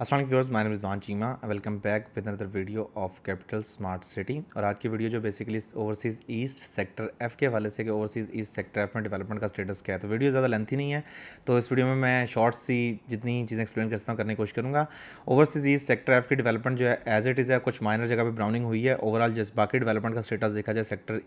असल viewers my Cheema welcome back with another video of capital smart city और आज की वीडियो जो basically overseas east sector F के हवाले से कि ओवरसीज़ ईस्ट सेक्टर एफ़ में डेवलपमेंट का स्टेटस क्या है तो वीडियो ज़्यादा लेंथी नहीं है तो इस वीडियो में मैं शॉर्ट सी जितनी चीज़ें एक्सप्लेन करता हूँ करने की कोशिश करूँगा ओवरसीज़ ईस्ट सेक्टर एफ़ की डेवलपमेंट जो है एज इट इज़ है कुछ माइनर जगह पर ब्राउनिंग हुई है ओवरऑल जैसे बाकी डेवलपमेंट का स्टेटस देखा जाए सेक्टर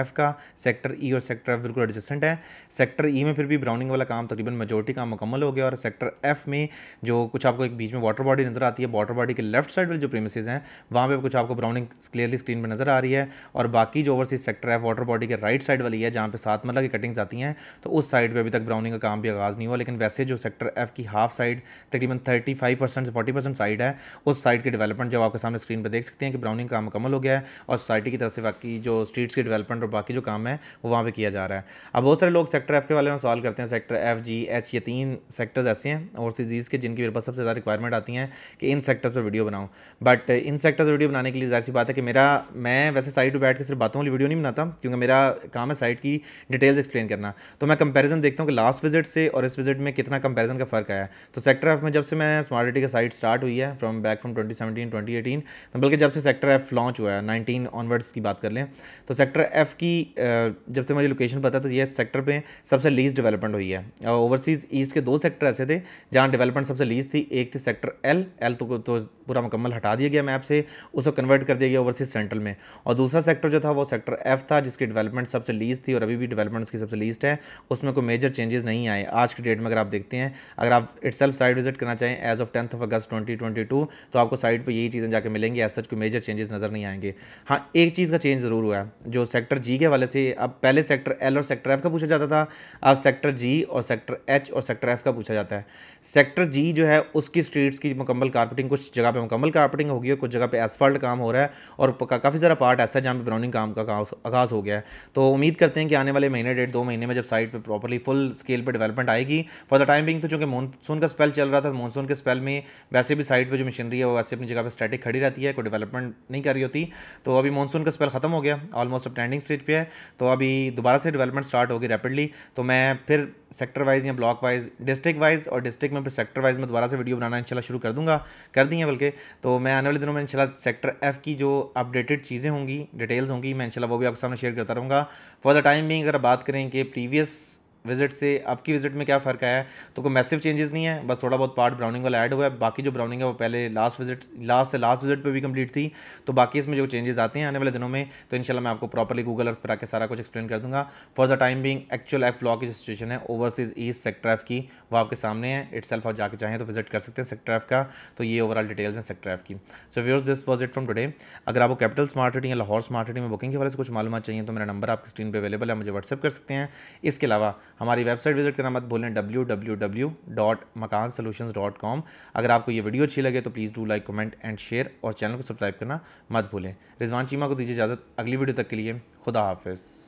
एफ़ का सेक्टर ई e और सेक्टर एफ़ बिल्कुल एडजस्टेंट है सेक्टर ई e में फिर भी ब्राउनिंग वाला काम तकरीबन मेजोरिटी काम मुकम्मल हो गया और सेक्टर एफ़ में जो कुछ आपको एक बीच में वाटर वाटर बॉडी नजर आती है वाटर बॉडी के लेफ्ट साइड वाली जो प्रेमिसेज हैं वहाँ पे कुछ आपको ब्राउनिंग क्लियरली स्क्रीन पर नजर आ रही है और बाकी जो ओवरसीज सेक्टर है वाटर बॉडी के राइट साइड वाली है जहाँ पे सात मल्ला की कटिंग्स आती हैं तो उस साइड पर अभी तक ब्राउनिंग का काम भी आगाज़ नहीं हुआ लेकिन वैसे जो सेक्टर एफ की हाफ साइड तकरीबन थर्टी फाइव परसेंट से फोर्टी परसेंट साइड है उस साइड की डेवलपमेंट जब आपके सामने स्क्रीन पर देख सकते हैं कि ब्राउनिंग काम मुकम्मल हो गया है और सोसाइटी की तरफ से बाकी जो स्ट्रीट्स की डेवलपमेंट और बाकी जो काम है वो वहाँ पर किया जा रहा है अब बहुत सारे लोग सेक्टर एफ के बारे में सवाल करते हैं सेक्टर एफ जी एच ये तीन सेक्टर्स ऐसे हैं ओवरसीज़ के जिनकी मेरे पास सबसे ज़्यादा रिक्वायरमेंट आती हैं कि इन सेक्टर्स पर वीडियो बनाऊँ बट इन सेक्टर्स पर वीडियो बनाने के लिए जाहिर सी बात है कि मेरा मैं वैसे साइड टू बैठ के सिर्फ बातों वाली वीडियो नहीं बनाता क्योंकि मेरा काम है साइट की डिटेल्स एक्सप्लेन करना तो मैं कंपेरिजन देखता हूँ कि लास्ट विजिट से और इस विजिट में कितना कंपेरिजन का फ़र्क आया तो सेक्टर एफ में जब से मैं स्मार्ट सिटी का साइट स्टार्ट हुई है from back from twenty twenty eighteen तो बल्कि जब से सेक्टर एफ लॉन्च हुआ है नाइनटीन ऑनवर्ड्स की बात कर लें तो सेक्टर एफ की uh, जब से मुझे लोकेशन पता तो यह सेक्टर पे सबसे लीज डेवलपमेंट हुई है ओवरसीज़ uh, ईस्ट के दो सेक्टर ऐसे थे जहाँ डेवलपमेंट सबसे लीज थी एक थी सेक्टर कैपिटल एल एल तो, तो पूरा मुकम्मल हटा दिया गया मैप से उसको कन्वर्ट कर दिया गया ओवरसीज सेंट्रल में और दूसरा सेक्टर जो था वो सेक्टर एफ था जिसकी डेवलपमेंट सबसे लीस्ट थी और अभी भी डेवलपमेंट उसकी सबसे लीस्ट है उसमें कोई मेजर चेंजेस नहीं आए आज की डेट में अगर आप देखते हैं अगर आप इट सेल्फ साइट विजिट करना चाहें as of tenth of August twenty twenty two तो आपको साइट पर यही चीज़ें जाकर मिलेंगी एज सच कोई मेजर चेंजेस नज़र नहीं आएंगे हाँ एक चीज़ का चेंज ज़रूर हुआ है जो सेक्टर जी के वाले से अब पहले सेक्टर एल और सेक्टर एफ का पूछा जाता था अब सेक्टर जी और सेक्टर एच और सेक्टर एफ का पूछा जाता है सेक्टर जी जो है उसकी स्ट्रीट्स की मुकम्मल कारपेटिंग कुछ जगह पर पे मुकम्मल कारपेटिंग होगी और कुछ जगह पे एसफाल्ट काम हो रहा है और काफ़ी सारा पार्ट ऐसा है जहाँ पे ब्राउनिंग काम का आगाज़ हो गया है तो उम्मीद करते हैं कि आने वाले महीने डेढ़ दो महीने में जब साइट पर प्रॉपरली फुल स्केल पर डेवलपमेंट आएगी फॉर द टाइम बिंग तो चूँकि मानसून का स्पेल चल रहा था मानसून के स्पेल में वैसे भी साइट पर जो मशीनरी है वो वैसे अपनी जगह पर स्टैटिक खड़ी रहती है कोई डेवलपमेंट नहीं कर रही होती तो अभी मानसून का स्पेल खत्म हो गया ऑलमोस्ट अब ट्रेंडिंग स्टेज पर है तो अभी दोबारा से डेवलपमेंट स्टार्ट होगी रैपिडली तो मैं फिर सेक्टर वाइज या ब्लॉक वाइज डिस्ट्रिक्ट वाइज और डिस्ट्रिक्ट में फिर सेक्टर वाइज में दोबारा से वीडियो बनाना इंशाल्लाह शुरू कर दूंगा कर दी है बल्कि तो मैं आने वाले दिनों में इंशाल्लाह सेक्टर एफ़ की जो अपडेटेड चीज़ें होंगी डिटेल्स होंगी मैं इंशाल्लाह वो भी आपके सामने शेयर करता रहूँगा फॉर द टाइम भी अगर बात करें कि प्रीवियस विजिट से आपकी विजिट में क्या फ़र्क आया है तो कोई मैसिव चेंजेस नहीं है बस थोड़ा बहुत पार्ट ब्राउनिंग वाला ऐड हुआ है बाकी जो ब्राउनिंग है वो पहले लास्ट विजिट लास्ट से लास्ट विजिट पर भी कंप्लीट थी तो बाकी इसमें जो चेंजेस आते हैं आने वाले दिनों में तो इनशाला मैं आपको प्रॉपरली गूगल अर्थ पर आकर सारा कुछ एक्सप्लेन कर दूँगा for the time being actual F लॉ की सिचुएशन है ओवरसीज ईस्ट सेक्टर एफ की वो आपके सामने है इट सेल्फ जाकर चाहें तो विजिट कर सकते हैं सेक्टर एफ का तो ये ओवरऑल डिटेल्स हैं सेक्टर एफ की so viewers this was it from today अगर आपको कैपिटल स्मार्ट रेटिंग या लाहौर स्मार्ट रेटिंग में बुकिंग के वाले से कुछ मालूम चाहिए तो मेरा नंबर आपकी स्क्रीन पर अवेलेबल है मुझे व्हाट्सअप कर सकते हैं इसके अलावा हमारी वेबसाइट विजिट करना मत भूलें W W W dot Makaan dot com अगर आपको ये वीडियो अच्छी लगे तो please do like comment and share और चैनल को सब्सक्राइब करना मत भूलें रिजवान चीमा को दीजिए इजाज़त अगली वीडियो तक के लिए खुदा हाफिज़